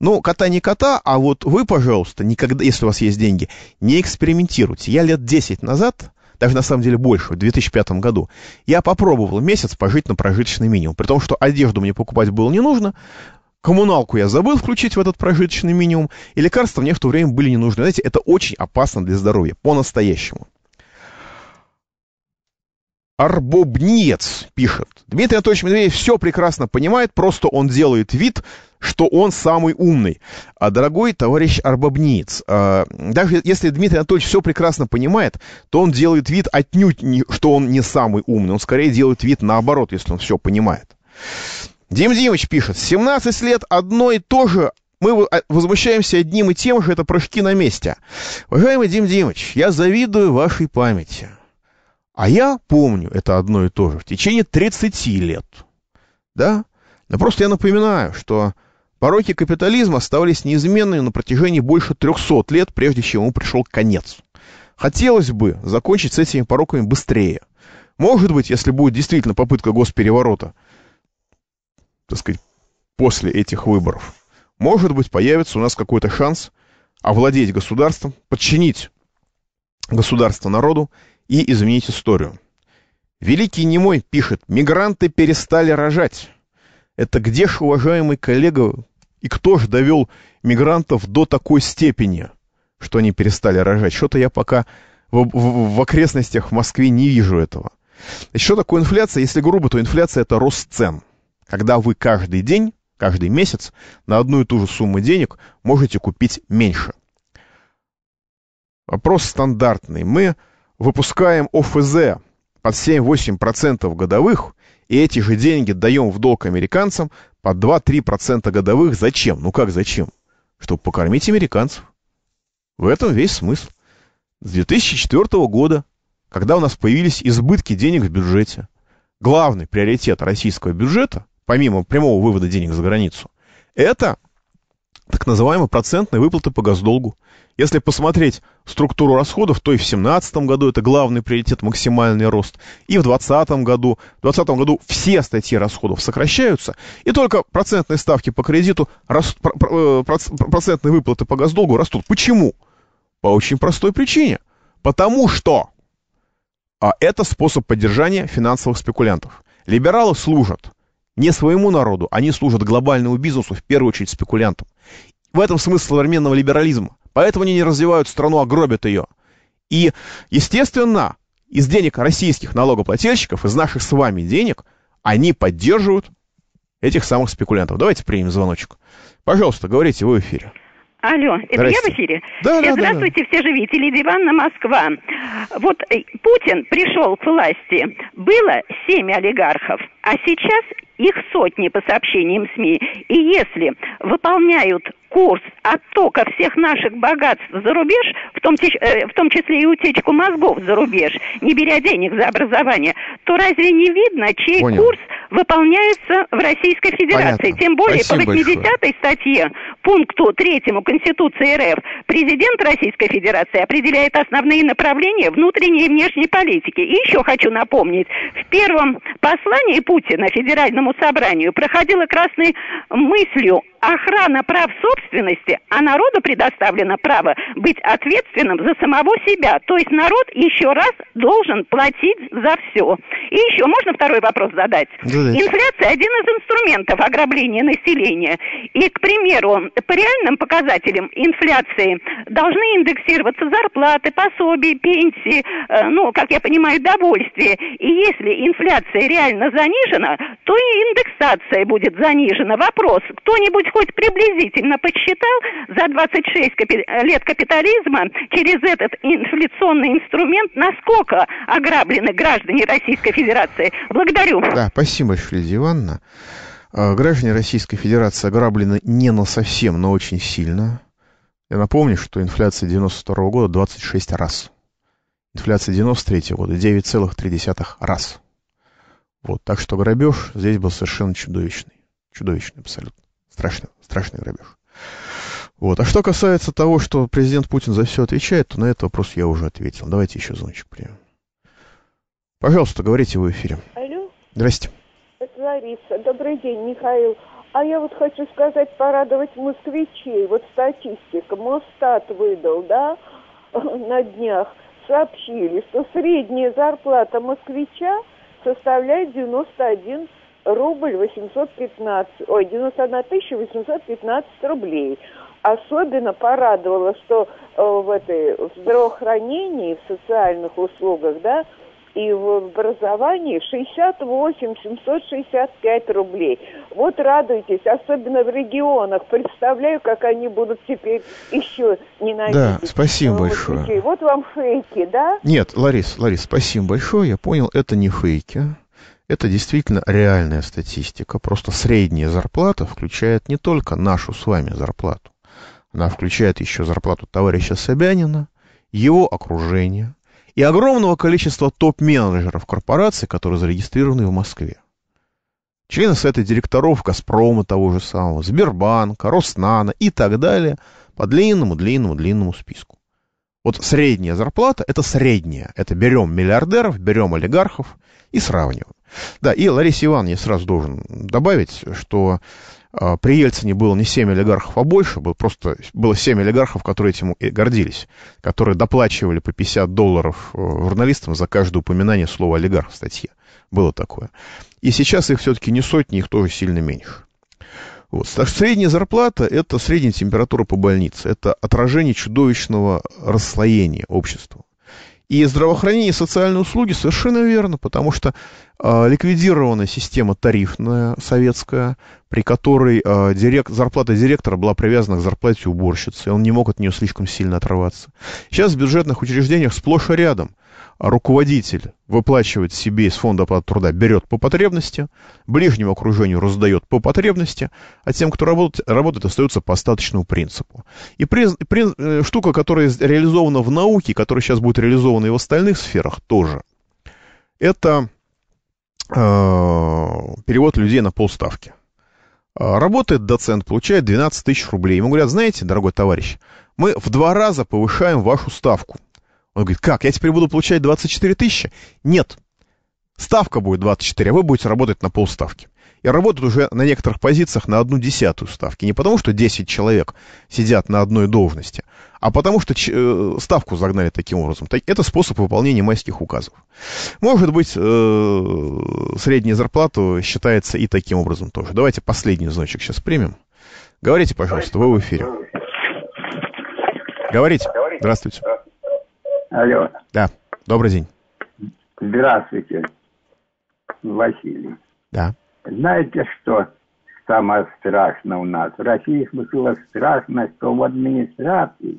Ну, кота не кота, а вот вы, пожалуйста, никогда, если у вас есть деньги, не экспериментируйте. Я лет 10 назад даже на самом деле больше, в 2005 году, я попробовал месяц пожить на прожиточный минимум, при том, что одежду мне покупать было не нужно, коммуналку я забыл включить в этот прожиточный минимум, и лекарства мне в то время были не нужны. Знаете, это очень опасно для здоровья, по-настоящему. Арбобнец пишет. Дмитрий Анатольевич Медведев все прекрасно понимает, просто он делает вид, что он самый умный. А, дорогой товарищ Арбабниц, а, даже если Дмитрий Анатольевич все прекрасно понимает, то он делает вид отнюдь, не, что он не самый умный. Он скорее делает вид наоборот, если он все понимает. Дим Димович пишет, 17 лет одно и то же мы а, возмущаемся одним и тем же, это прыжки на месте. Уважаемый Дим Димович, я завидую вашей памяти. А я помню это одно и то же в течение 30 лет. Да? Но просто я напоминаю, что Пороки капитализма оставались неизменными на протяжении больше 300 лет, прежде чем ему пришел конец. Хотелось бы закончить с этими пороками быстрее. Может быть, если будет действительно попытка госпереворота, так сказать, после этих выборов, может быть, появится у нас какой-то шанс овладеть государством, подчинить государство народу и изменить историю. Великий Немой пишет «Мигранты перестали рожать». Это где ж, уважаемый коллега, и кто ж довел мигрантов до такой степени, что они перестали рожать? Что-то я пока в, в, в окрестностях Москвы не вижу этого. Значит, что такое инфляция? Если грубо, то инфляция – это рост цен. Когда вы каждый день, каждый месяц на одну и ту же сумму денег можете купить меньше. Вопрос стандартный. Мы выпускаем ОФЗ под 7-8% годовых – и эти же деньги даем в долг американцам по 2-3% годовых. Зачем? Ну как зачем? Чтобы покормить американцев. В этом весь смысл. С 2004 года, когда у нас появились избытки денег в бюджете, главный приоритет российского бюджета, помимо прямого вывода денег за границу, это так называемые процентные выплаты по госдолгу. Если посмотреть структуру расходов, то и в 2017 году это главный приоритет, максимальный рост, и в 2020 году. В 2020 году все статьи расходов сокращаются, и только процентные ставки по кредиту, раст, э, процентные выплаты по госдолгу растут. Почему? По очень простой причине. Потому что а это способ поддержания финансовых спекулянтов. Либералы служат не своему народу, они служат глобальному бизнесу, в первую очередь спекулянтам. В этом смысл современного либерализма. Поэтому они не развивают страну, а гробят ее. И, естественно, из денег российских налогоплательщиков, из наших с вами денег, они поддерживают этих самых спекулянтов. Давайте примем звоночек. Пожалуйста, говорите, вы в эфире. Алло, это я в эфире? Э, да, да, Здравствуйте, да, да. все живители дивана Москва. Вот э, Путин пришел к власти, было семь олигархов, а сейчас их сотни по сообщениям СМИ. И если выполняют курс оттока всех наших богатств за рубеж, в том, э, в том числе и утечку мозгов за рубеж, не беря денег за образование, то разве не видно, чей Понял. курс выполняется в Российской Федерации? Понятно. Тем более Спасибо по 80-й статье пункту 3 Конституции РФ президент Российской Федерации определяет основные направления внутренней и внешней политики. И еще хочу напомнить, в первом послании Путина федеральному собранию проходила красной мыслью охрана прав собственности, а народу предоставлено право быть ответственным за самого себя. То есть народ еще раз должен платить за все. И еще можно второй вопрос задать? Задайте. Инфляция один из инструментов ограбления населения. И, к примеру, по реальным показателям инфляции должны индексироваться зарплаты, пособия, пенсии, э, ну, как я понимаю, довольствие. И если инфляция реально занижена, то и индексация будет занижена. Вопрос, кто-нибудь есть хоть приблизительно подсчитал за 26 капи лет капитализма через этот инфляционный инструмент, насколько ограблены граждане Российской Федерации? Благодарю. Да, спасибо, Шведи Ивановна. А, граждане Российской Федерации ограблены не на совсем, но очень сильно. Я напомню, что инфляция 92 года 26 раз. Инфляция 93 года 9,3 раз. Вот, так что грабеж здесь был совершенно чудовищный. Чудовищный абсолютно страшно, страшный грабеж. Вот. А что касается того, что президент Путин за все отвечает, то на этот вопрос я уже ответил. Давайте еще звоночек примем. Пожалуйста, говорите в эфире. Алло. Здрасте. Это Лариса. Добрый день, Михаил. А я вот хочу сказать, порадовать москвичей. Вот статистика. Моссtat выдал, да, *laughs* на днях. Сообщили, что средняя зарплата москвича составляет 91 рубль 815, ой, 91 815 рублей. Особенно порадовало, что э, в этой в здравоохранении, в социальных услугах, да, и в образовании 68 765 рублей. Вот радуйтесь, особенно в регионах. Представляю, как они будут теперь еще ненавидеть. Да, спасибо вот большое. Людей. Вот вам фейки, да? Нет, Ларис, Ларис, спасибо большое. Я понял, это не фейки. Это действительно реальная статистика. Просто средняя зарплата включает не только нашу с вами зарплату. Она включает еще зарплату товарища Собянина, его окружения и огромного количества топ-менеджеров корпораций, которые зарегистрированы в Москве. Члены совета директоров «Газпрома» того же самого, Сбербанка, Роснана и так далее по длинному, длинному, длинному списку. Вот средняя зарплата – это средняя. Это берем миллиардеров, берем олигархов и сравниваем. Да, и Ларисе Ивановне сразу должен добавить, что а, при Ельцине было не 7 олигархов, а больше, было просто было 7 олигархов, которые этим и гордились, которые доплачивали по 50 долларов э, журналистам за каждое упоминание слова олигарх в статье. Было такое. И сейчас их все-таки не сотни, их тоже сильно меньше. Вот. средняя зарплата – это средняя температура по больнице. Это отражение чудовищного расслоения общества. И здравоохранение и социальные услуги совершенно верно, потому что э, ликвидирована система тарифная советская, при которой э, а, директ, зарплата директора была привязана к зарплате уборщицы, и он не мог от нее слишком сильно отрываться. Сейчас в бюджетных учреждениях сплошь и рядом а, руководитель выплачивает себе из фонда оплаты труда, берет по потребности, ближнему окружению раздает по потребности, а тем, кто работает, работает остается по остаточному принципу. И при, при, э, штука, которая реализована в науке, которая сейчас будет реализована и в остальных сферах тоже, это э, перевод людей на полставки. А, работает доцент, получает 12 тысяч рублей. Ему говорят, знаете, дорогой товарищ, мы в два раза повышаем вашу ставку – он говорит, как, я теперь буду получать 24 тысячи? Нет. Ставка будет 24, а вы будете работать на полставки. И работают уже на некоторых позициях на одну десятую ставки. Не потому, что 10 человек сидят на одной должности, а потому, что э, ставку загнали таким образом. Это способ выполнения майских указов. Может быть, э, средняя зарплата считается и таким образом тоже. Давайте последний значок сейчас примем. Говорите, пожалуйста, вы в эфире. Говорите. Здравствуйте. Алло. Да, добрый день. Здравствуйте, Василий. Да. Знаете, что самое страшное у нас? В России случилось страшно, что в администрации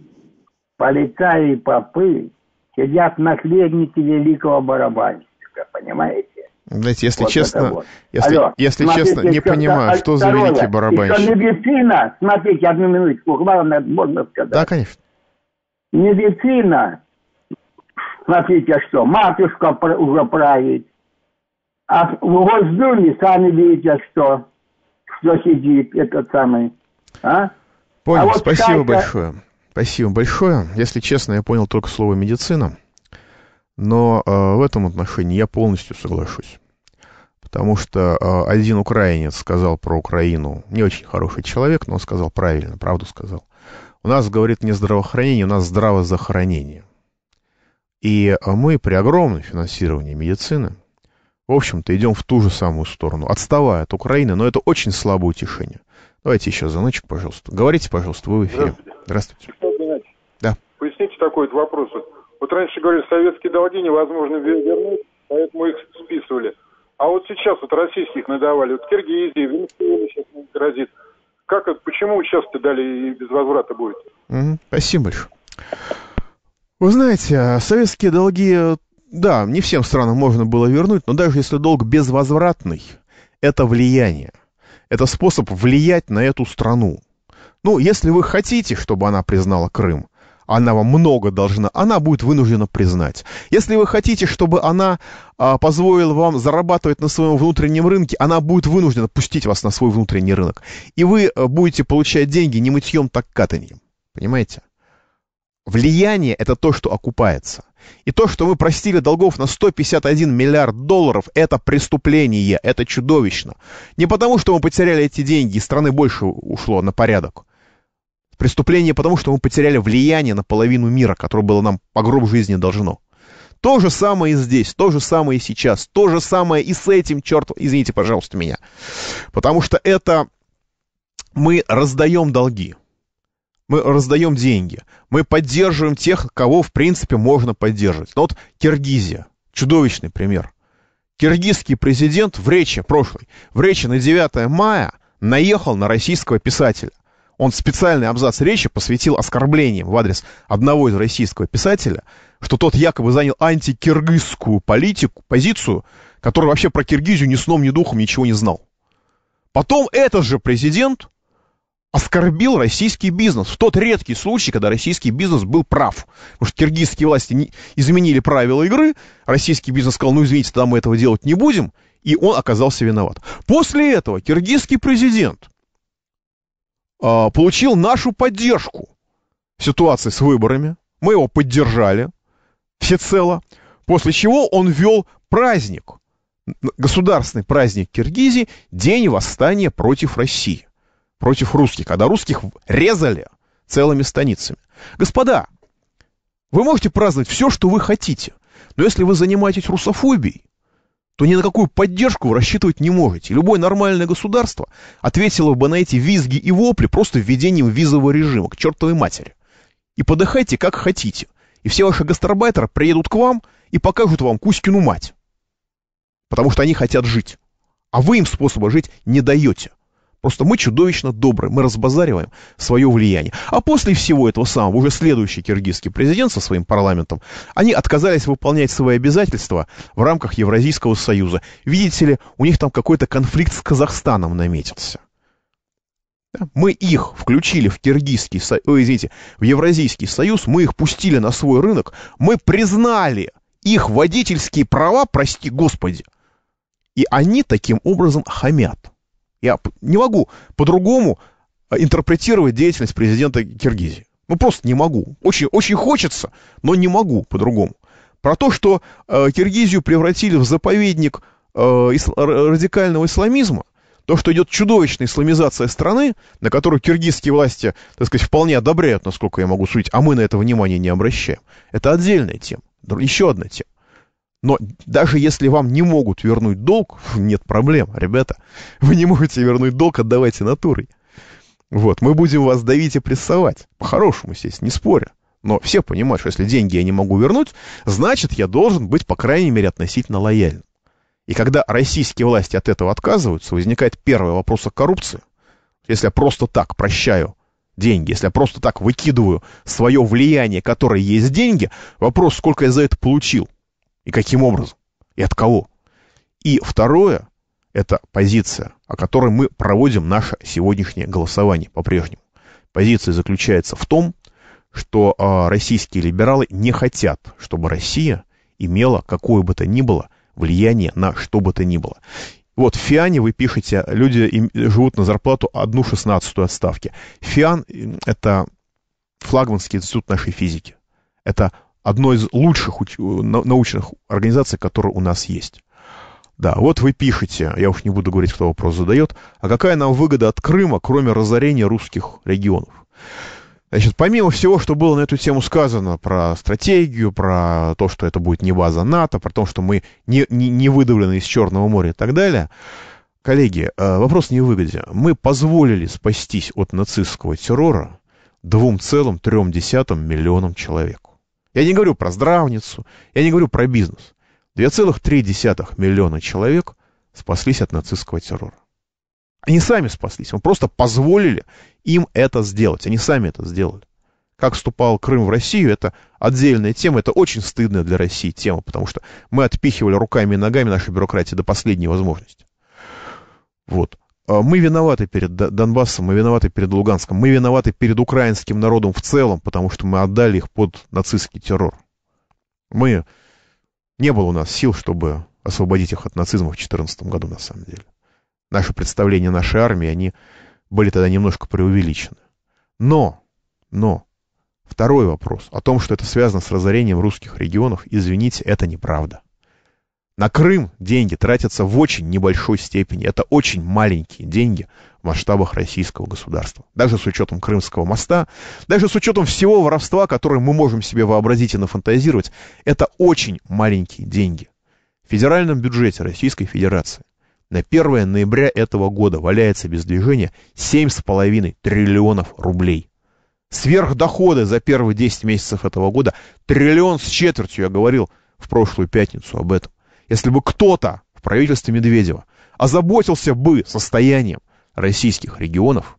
полицаи и попы сидят наследники великого барабанщика, понимаете? Знаете, если вот честно, вот. если, Алло, если смотрите, честно, не понимаю, что за великий барабанщик. медицина, смотрите, одну минутку, главное, можно сказать. Да, конечно. Медицина Смотрите, а что матушка уже правит. А в Госдуме сами видите, а что, что сидит этот самый. А? Понял, а вот спасибо большое. Спасибо большое. Если честно, я понял только слово «медицина». Но э, в этом отношении я полностью соглашусь. Потому что э, один украинец сказал про Украину, не очень хороший человек, но он сказал правильно, правду сказал. У нас, говорит, не здравоохранение, у нас здравозахоронение. И э, мы при огромном финансировании медицины, в общем-то, идем в ту же самую сторону, отставая от Украины, но это очень слабое утешение. Давайте еще звоночек, пожалуйста. Говорите, пожалуйста, вы в эфире. Здравствуйте. Здравствуйте. Да. Поясните такой вот вопрос. Вот раньше говорили, советские долги невозможно вернуть, поэтому их списывали. А вот сейчас вот российских надавали, вот Киргизии, Венесуэле сейчас грозит. Как, почему сейчас-то дали и без возврата будет? Угу. Спасибо большое. Вы знаете, а, советские долги, э, да, не всем странам можно было вернуть, но даже если долг безвозвратный, это влияние. Это способ влиять на эту страну. Ну, если вы хотите, чтобы она признала Крым, она вам много должна, она будет вынуждена признать. Если вы хотите, чтобы она а, позволила вам зарабатывать на своем внутреннем рынке, она будет вынуждена пустить вас на свой внутренний рынок. И вы э, будете получать деньги не мытьем, так катаньем. Понимаете? Влияние — это то, что окупается. И то, что вы простили долгов на 151 миллиард долларов, это преступление, это чудовищно. Не потому, что мы потеряли эти деньги, и страны больше ушло на порядок. Преступление потому, что мы потеряли влияние на половину мира, которое было нам по гроб жизни должно. То же самое и здесь, то же самое и сейчас, то же самое и с этим, черт, извините, пожалуйста, меня. Потому что это мы раздаем долги мы раздаем деньги, мы поддерживаем тех, кого, в принципе, можно поддерживать. Но ну вот Киргизия, чудовищный пример. Киргизский президент в речи прошлой, в речи на 9 мая наехал на российского писателя. Он специальный абзац речи посвятил оскорблениям в адрес одного из российского писателя, что тот якобы занял антикиргизскую политику, позицию, который вообще про Киргизию ни сном, ни духом ничего не знал. Потом этот же президент оскорбил российский бизнес. В тот редкий случай, когда российский бизнес был прав. Потому что киргизские власти не, изменили правила игры, российский бизнес сказал, ну извините, тогда мы этого делать не будем, и он оказался виноват. После этого киргизский президент э, получил нашу поддержку в ситуации с выборами. Мы его поддержали всецело. После чего он ввел праздник, государственный праздник Киргизии, День восстания против России против русских, когда русских резали целыми станицами. Господа, вы можете праздновать все, что вы хотите, но если вы занимаетесь русофобией, то ни на какую поддержку вы рассчитывать не можете. Любое нормальное государство ответило бы на эти визги и вопли просто введением визового режима к чертовой матери. И подыхайте как хотите. И все ваши гастарбайтеры приедут к вам и покажут вам Кузькину мать. Потому что они хотят жить. А вы им способа жить не даете. Просто мы чудовищно добры, мы разбазариваем свое влияние. А после всего этого самого, уже следующий киргизский президент со своим парламентом, они отказались выполнять свои обязательства в рамках Евразийского союза. Видите ли, у них там какой-то конфликт с Казахстаном наметился. Мы их включили в Киргизский, ой, извините, в Евразийский союз, мы их пустили на свой рынок, мы признали их водительские права, прости господи. И они таким образом хамят. Я не могу по-другому а, интерпретировать деятельность президента Киргизии. Ну, просто не могу. Очень, очень хочется, но не могу по-другому. Про то, что э, Киргизию превратили в заповедник э, ис- радикального исламизма, то, что идет чудовищная исламизация страны, на которую киргизские власти, так сказать, вполне одобряют, насколько я могу судить, а мы на это внимания не обращаем, это отдельная тема, еще одна тема. Но даже если вам не могут вернуть долг, нет проблем, ребята. Вы не можете вернуть долг, отдавайте натурой. Вот, мы будем вас давить и прессовать. По-хорошему, здесь не спорю. Но все понимают, что если деньги я не могу вернуть, значит, я должен быть, по крайней мере, относительно лояльным. И когда российские власти от этого отказываются, возникает первый вопрос о коррупции. Если я просто так прощаю деньги, если я просто так выкидываю свое влияние, которое есть деньги, вопрос, сколько я за это получил – и каким образом, и от кого. И второе, это позиция, о которой мы проводим наше сегодняшнее голосование по-прежнему. Позиция заключается в том, что э, российские либералы не хотят, чтобы Россия имела какое бы то ни было влияние на что бы то ни было. Вот в Фиане вы пишете, люди им, живут на зарплату одну шестнадцатую отставки. Фиан – это флагманский институт нашей физики. Это одной из лучших э, научных организаций, которые у нас есть. Да, вот вы пишете, я уж не буду говорить, кто вопрос задает, а какая нам выгода от Крыма, кроме разорения русских регионов? Значит, помимо всего, что было на эту тему сказано про стратегию, про то, что это будет не база НАТО, про то, что мы не, не, не выдавлены из Черного моря и так далее, коллеги, э, вопрос не в выгоде. Мы позволили спастись от нацистского террора 2,3 миллионам человек. Я не говорю про здравницу, я не говорю про бизнес. 2,3 миллиона человек спаслись от нацистского террора. Они сами спаслись, мы просто позволили им это сделать, они сами это сделали. Как вступал Крым в Россию, это отдельная тема, это очень стыдная для России тема, потому что мы отпихивали руками и ногами нашей бюрократии до последней возможности. Вот. А, мы виноваты перед Донбассом, мы виноваты перед Луганском, мы виноваты перед украинским народом в целом, потому что мы отдали их под нацистский террор. Мы... Не было у нас сил, чтобы освободить их от нацизма в 2014 году, на самом деле. Наши представления нашей армии, они были тогда немножко преувеличены. Но, но, второй вопрос о том, что это связано с разорением русских регионов, извините, это неправда. На Крым деньги тратятся в очень небольшой степени. Это очень маленькие деньги в масштабах российского государства. Даже с учетом Крымского моста, даже с учетом всего воровства, которое мы можем себе вообразить и нафантазировать, это очень маленькие деньги. В федеральном бюджете Российской Федерации на 1 ноября этого года валяется без движения 7,5 триллионов рублей. Сверхдоходы за первые 10 месяцев этого года триллион с четвертью, я говорил в прошлую пятницу об этом если бы кто-то в правительстве Медведева озаботился бы состоянием российских регионов,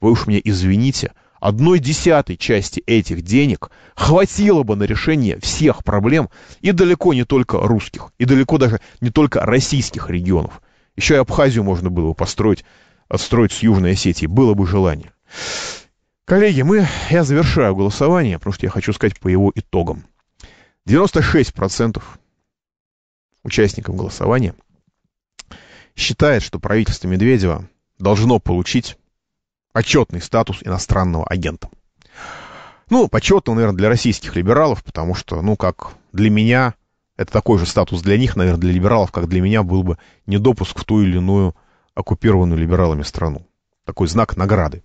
вы уж мне извините, одной десятой части этих денег хватило бы на решение всех проблем и далеко не только русских, и далеко даже не только российских регионов. Еще и Абхазию можно было бы построить, отстроить с Южной Осетии, было бы желание. Коллеги, мы, я завершаю голосование, потому что я хочу сказать по его итогам. 96% участников голосования, считает, что правительство Медведева должно получить почетный статус иностранного агента. Ну, почетный, наверное, для российских либералов, потому что, ну, как для меня, это такой же статус для них, наверное, для либералов, как для меня был бы недопуск в ту или иную оккупированную либералами страну такой знак награды.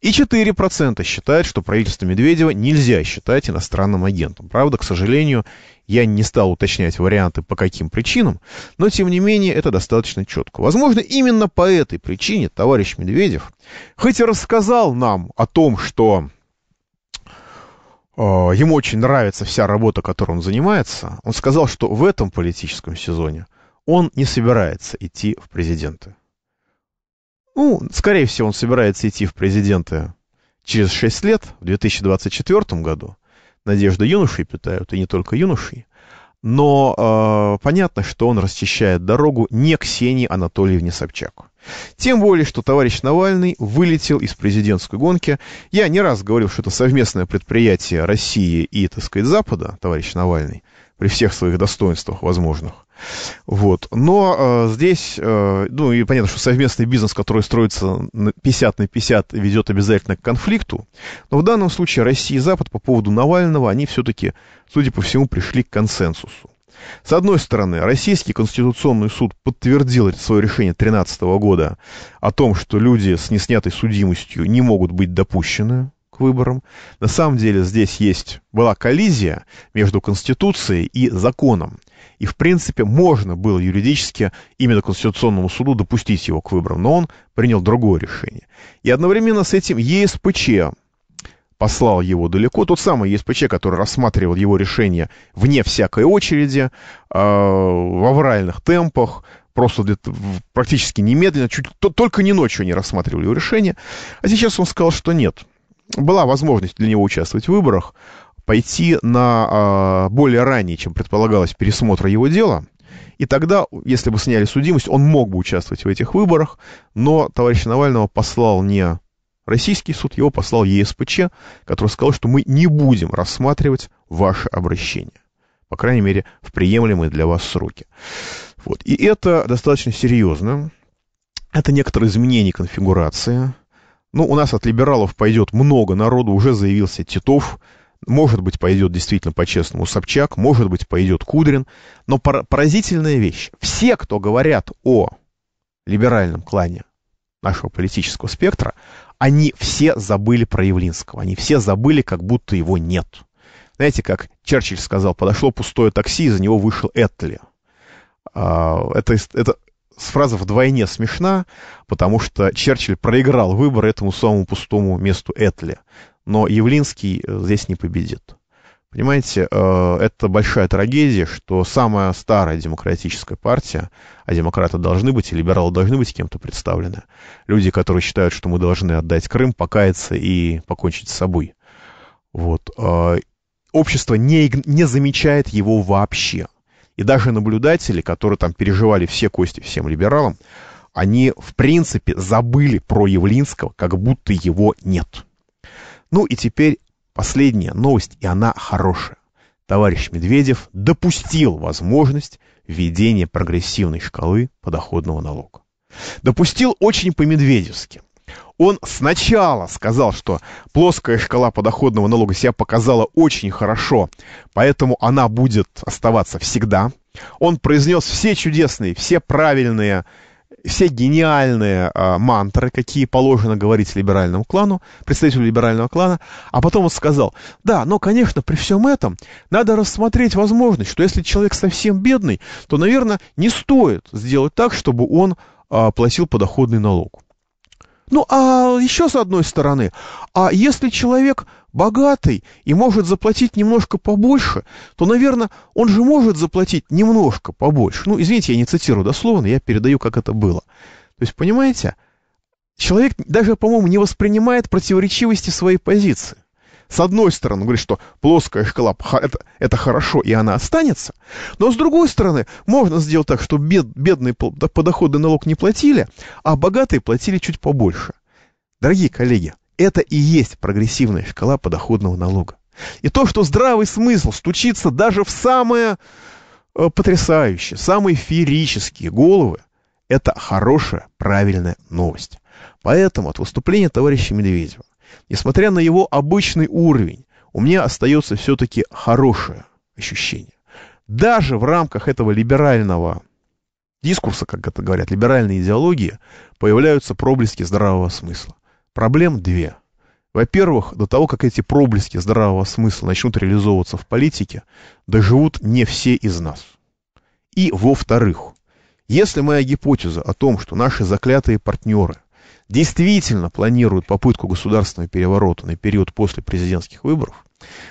И 4% считают, что правительство Медведева нельзя считать иностранным агентом. Правда, к сожалению, я не стал уточнять варианты по каким причинам, но тем не менее это достаточно четко. Возможно, именно по этой причине товарищ Медведев хоть и рассказал нам о том, что э, ему очень нравится вся работа, которой он занимается, он сказал, что в этом политическом сезоне он не собирается идти в президенты. Ну, скорее всего, он собирается идти в президенты через 6 лет, в 2024 году. Надежду юношей питают, и не только юношей. Но э, понятно, что он расчищает дорогу не Ксении Анатольевне Собчак. Тем более, что товарищ Навальный вылетел из президентской гонки. Я не раз говорил, что это совместное предприятие России и, так сказать, Запада, товарищ Навальный – при всех своих достоинствах возможных. Вот. Но э, здесь, э, ну и понятно, что совместный бизнес, который строится 50 на 50, ведет обязательно к конфликту. Но в данном случае Россия и Запад по поводу Навального, они все-таки, судя по всему, пришли к консенсусу. С одной стороны, Российский Конституционный суд подтвердил свое решение 2013 года о том, что люди с неснятой судимостью не могут быть допущены выборам. На самом деле здесь есть, была коллизия между Конституцией и законом. И, в принципе, можно было юридически именно Конституционному суду допустить его к выборам, но он принял другое решение. И одновременно с этим ЕСПЧ послал его далеко. Тот самый ЕСПЧ, который рассматривал его решение вне всякой очереди, э, в авральных темпах, просто для, практически немедленно, чуть, то, только не ночью они рассматривали его решение. А сейчас он сказал, что нет, была возможность для него участвовать в выборах, пойти на э, более ранний, чем предполагалось, пересмотр его дела. И тогда, если бы сняли судимость, он мог бы участвовать в этих выборах, но товарища Навального послал не российский суд, его послал ЕСПЧ, который сказал, что мы не будем рассматривать ваше обращение. По крайней мере, в приемлемые для вас сроки. Вот. И это достаточно серьезно. Это некоторые изменения конфигурации. Ну, у нас от либералов пойдет много народу, уже заявился Титов, может быть, пойдет действительно по-честному Собчак, может быть, пойдет Кудрин. Но поразительная вещь. Все, кто говорят о либеральном клане нашего политического спектра, они все забыли про Явлинского. Они все забыли, как будто его нет. Знаете, как Черчилль сказал, подошло пустое такси, из-за него вышел Этли. А, это, это, фраза вдвойне смешна, потому что Черчилль проиграл выборы этому самому пустому месту Этли. Но Явлинский э, здесь не победит. Понимаете, э, это большая трагедия, что самая старая демократическая партия, а демократы должны быть, и либералы должны быть кем-то представлены, люди, которые считают, что мы должны отдать Крым, покаяться и покончить с собой. Вот. Э, общество не, не замечает его вообще. И даже наблюдатели, которые там переживали все кости всем либералам, они, в принципе, забыли про Явлинского, как будто его нет. Ну и теперь последняя новость, и она хорошая. Товарищ Медведев допустил возможность введения прогрессивной шкалы подоходного налога. Допустил очень по-медведевски. Он сначала сказал, что плоская шкала подоходного налога себя показала очень хорошо, поэтому она будет оставаться всегда. Он произнес все чудесные, все правильные, все гениальные э, мантры, какие положено говорить либеральному клану, представителю либерального клана, а потом он сказал, да, но, конечно, при всем этом надо рассмотреть возможность, что если человек совсем бедный, то, наверное, не стоит сделать так, чтобы он э, платил подоходный налог. Ну, а еще с одной стороны, а если человек богатый и может заплатить немножко побольше, то, наверное, он же может заплатить немножко побольше. Ну, извините, я не цитирую дословно, я передаю, как это было. То есть, понимаете, человек даже, по-моему, не воспринимает противоречивости своей позиции. С одной стороны, он говорит, что плоская шкала это, это хорошо, и она останется. Но с другой стороны, можно сделать так, что бед, бедные подоходный налог не платили, а богатые платили чуть побольше. Дорогие коллеги, это и есть прогрессивная шкала подоходного налога. И то, что здравый смысл стучится даже в самые э, потрясающие, самые феерические головы, это хорошая, правильная новость. Поэтому от выступления товарища Медведева Несмотря на его обычный уровень, у меня остается все-таки хорошее ощущение. Даже в рамках этого либерального дискурса, как это говорят, либеральной идеологии, появляются проблески здравого смысла. Проблем две. Во-первых, до того, как эти проблески здравого смысла начнут реализовываться в политике, доживут не все из нас. И во-вторых, если моя гипотеза о том, что наши заклятые партнеры – действительно планируют попытку государственного переворота на период после президентских выборов,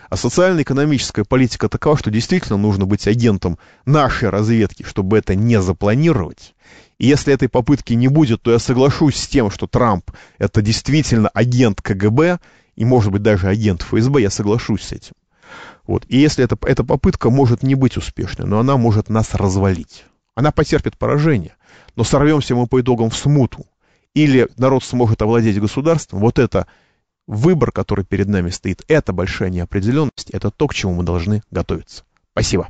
а социально-экономическая политика такова, что действительно нужно быть агентом нашей разведки, чтобы это не запланировать. И если этой попытки не будет, то я соглашусь с тем, что Трамп это действительно агент КГБ и, может быть, даже агент ФСБ, я соглашусь с этим. Вот. И если это, эта попытка может не быть успешной, но она может нас развалить. Она потерпит поражение, но сорвемся мы по итогам в смуту или народ сможет овладеть государством, вот это выбор, который перед нами стоит, это большая неопределенность, это то, к чему мы должны готовиться. Спасибо.